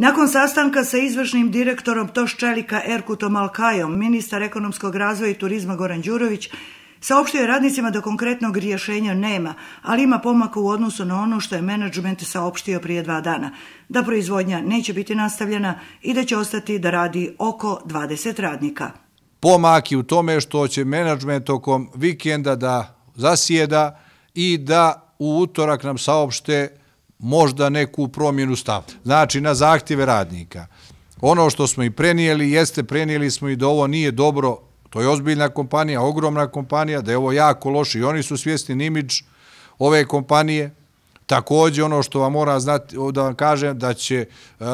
Nakon sastanka sa izvršnim direktorom Toščelika Erkutom Alkajom, ministar ekonomskog razvoja i turizma Goran Đurović saopštio je radnicima da konkretnog rješenja nema, ali ima pomaka u odnosu na ono što je menadžment saopštio prije dva dana, da proizvodnja neće biti nastavljena i da će ostati da radi oko 20 radnika. Pomak je u tome što će menadžment tokom vikenda da zasjeda i da u utorak nam saopšte možda neku promjenu stava. Znači, na zahtjeve radnika. Ono što smo i prenijeli, jeste prenijeli smo i da ovo nije dobro, to je ozbiljna kompanija, ogromna kompanija, da je ovo jako loše i oni su svjesni nimič ove kompanije, Takođe, ono što vam moram znati, da vam kažem, da će uh,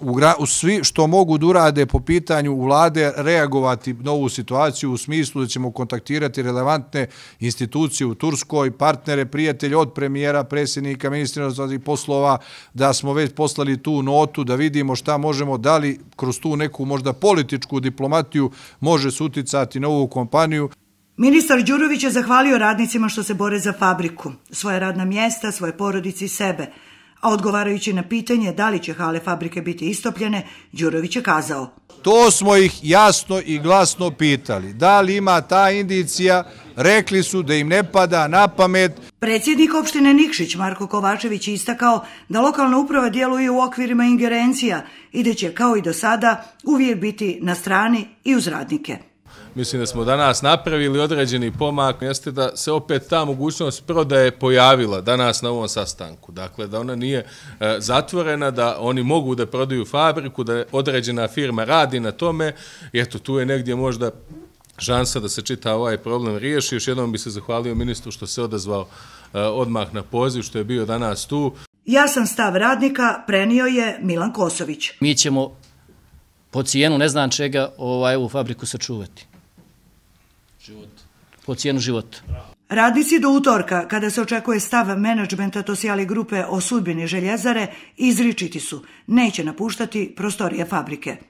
u, u svi što mogu da urade po pitanju vlade reagovati na ovu situaciju u smislu da ćemo kontaktirati relevantne institucije u Turskoj, partnere, prijatelje od premijera, predsjednika, ministra i poslova, da smo već poslali tu notu, da vidimo šta možemo, da li kroz tu neku možda političku diplomatiju može suticati na ovu kompaniju. Ministar Đurović je zahvalio radnicima što se bore za fabriku, svoje radna mjesta, svoje porodice i sebe. A odgovarajući na pitanje da li će hale fabrike biti istopljene, Đurović je kazao. To smo ih jasno i glasno pitali. Da li ima ta indicija? Rekli su da im ne pada na pamet. Predsjednik opštine Nikšić Marko Kovačević istakao da lokalna uprava djeluje u okvirima ingerencija i da će kao i do sada uvijek biti na strani i uz radnike mislim da smo danas napravili određeni pomak, jeste da se opet ta mogućnost prodaje pojavila danas na ovom sastanku. Dakle, da ona nije e, zatvorena, da oni mogu da prodaju fabriku, da određena firma radi na tome, to tu je negdje možda žansa da se čita ovaj problem riješi. Još jednom bi se zahvalio ministru što se odazvao e, odmah na poziv, što je bio danas tu. Ja sam stav radnika prenio je Milan Kosović. Mi ćemo po cijenu ne znam čega ovaj, ovu fabriku sačuvati život. Po cijenu života. Radnici do utorka, kada se očekuje stav menadžmenta Tosijali grupe o sudbini željezare, izričiti su, neće napuštati prostorije fabrike.